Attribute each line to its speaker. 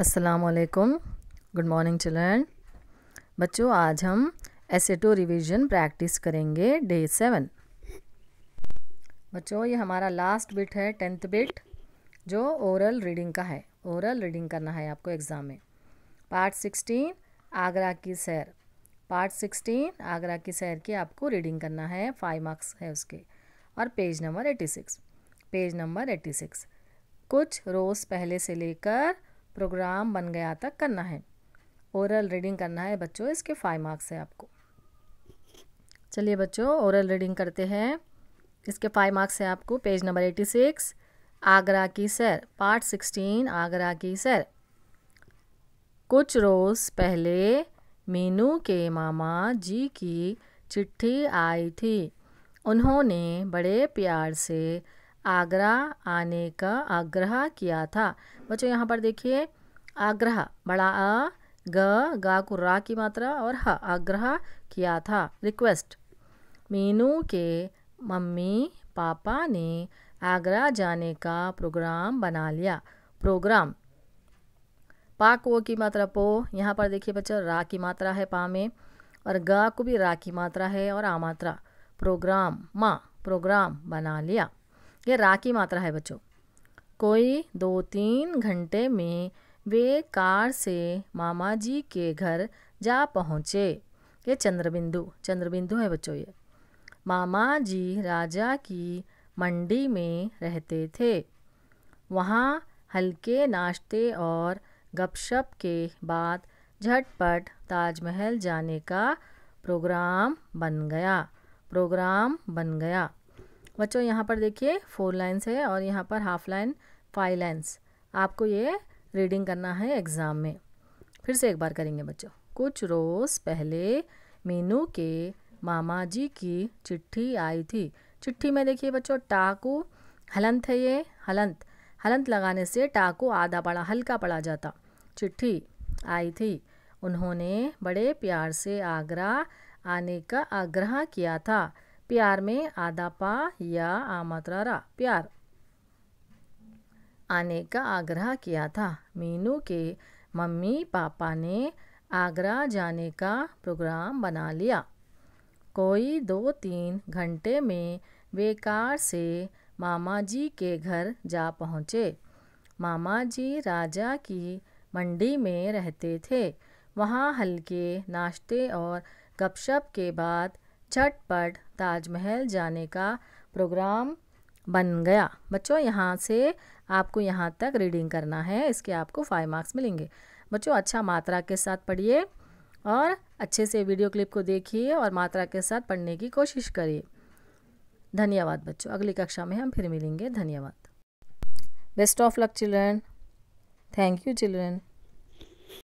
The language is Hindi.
Speaker 1: असलकुम गुड मॉर्निंग चिल्ड्रन बच्चों आज हम एसेटो रिवीजन प्रैक्टिस करेंगे डे सेवन बच्चों ये हमारा लास्ट बिट है टेंथ बिट जो ओरल रीडिंग का है ओरल रीडिंग करना है आपको एग्ज़ाम में पार्ट सिक्सटीन आगरा की सैर पार्ट सिक्सटीन आगरा की सैर की आपको रीडिंग करना है फाइव मार्क्स है उसके और page number eighty six page number eighty six कुछ रोज़ पहले से लेकर प्रोग्राम बन गया तक करना है ओरल रीडिंग करना है बच्चों इसके फाइव मार्क्स है आपको चलिए बच्चों ओरल रीडिंग करते हैं इसके फाइव मार्क्स है आपको page number eighty six Agra की सैर पार्ट सिक्सटीन आगरा की सैर कुछ रोज़ पहले मीनू के मामा जी की चिट्ठी आई थी उन्होंने बड़े प्यार से आगरा आने का आग्रह किया था बच्चों यहाँ पर देखिए आग्रह बड़ा अ ग गा को रा की मात्रा और ह आग्रह किया था रिक्वेस्ट मीनू के मम्मी पापा ने आगरा जाने का प्रोग्राम बना लिया प्रोग्राम पाक वो की मात्रा पो यहाँ पर देखिए बच्चों रा की मात्रा है पा में और गा को भी रा की मात्रा है और आ मात्रा प्रोग्राम माँ प्रोग्राम बना लिया ये रा की मात्रा है बच्चों कोई दो तीन घंटे में वे कार से मामा जी के घर जा पहुँचे ये चंद्रबिंदु चंद्रबिंदु है बच्चों ये मामा जी राजा की मंडी में रहते थे वहाँ हल्के नाश्ते और गपशप के बाद झटपट ताजमहल जाने का प्रोग्राम बन गया प्रोग्राम बन गया बच्चों यहाँ पर देखिए फोर लाइन्स है और यहाँ पर हाफ लाइन फाइव लाइन्स आपको ये रीडिंग करना है एग्ज़ाम में फिर से एक बार करेंगे बच्चों कुछ रोज़ पहले मीनू के मामा जी की चिट्ठी आई थी चिट्ठी में देखिए बच्चों टाकू हलंत है ये हलंत हलंत लगाने से टाकू आधा पड़ा हल्का पड़ा जाता चिट्ठी आई थी उन्होंने बड़े प्यार से आगरा आने का आग्रह किया था प्यार में आधा पा या आमात्रा रा प्यार आने का आग्रह किया था मीनू के मम्मी पापा ने आगरा जाने का प्रोग्राम बना लिया कोई दो तीन घंटे में वे कार से मामा जी के घर जा पहुँचे मामा जी राजा की मंडी में रहते थे वहाँ हल्के नाश्ते और गपशप के बाद झटपट ताजमहल जाने का प्रोग्राम बन गया बच्चों यहाँ से आपको यहाँ तक रीडिंग करना है इसके आपको फाइव मार्क्स मिलेंगे बच्चों अच्छा मात्रा के साथ पढ़िए और अच्छे से वीडियो क्लिप को देखिए और मात्रा के साथ पढ़ने की कोशिश करिए धन्यवाद बच्चों अगली कक्षा में हम फिर मिलेंगे धन्यवाद best of luck children thank you children